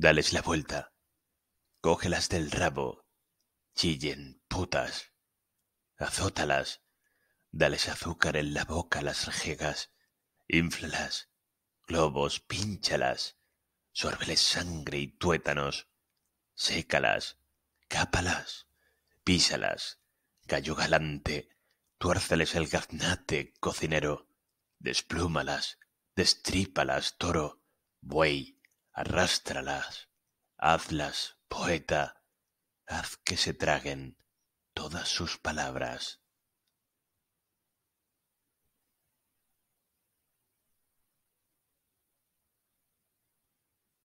Dales la vuelta. Cógelas del rabo. Chillen, putas. Azótalas. Dales azúcar en la boca las rejegas. Inflalas. Globos, pínchalas. Suérbeles sangre y tuétanos. Sécalas. Cápalas. Písalas. Gallo galante. Tuérceles el gaznate, cocinero. Desplúmalas. Destrípalas, toro. Buey arrástralas, hazlas, poeta, haz que se traguen todas sus palabras.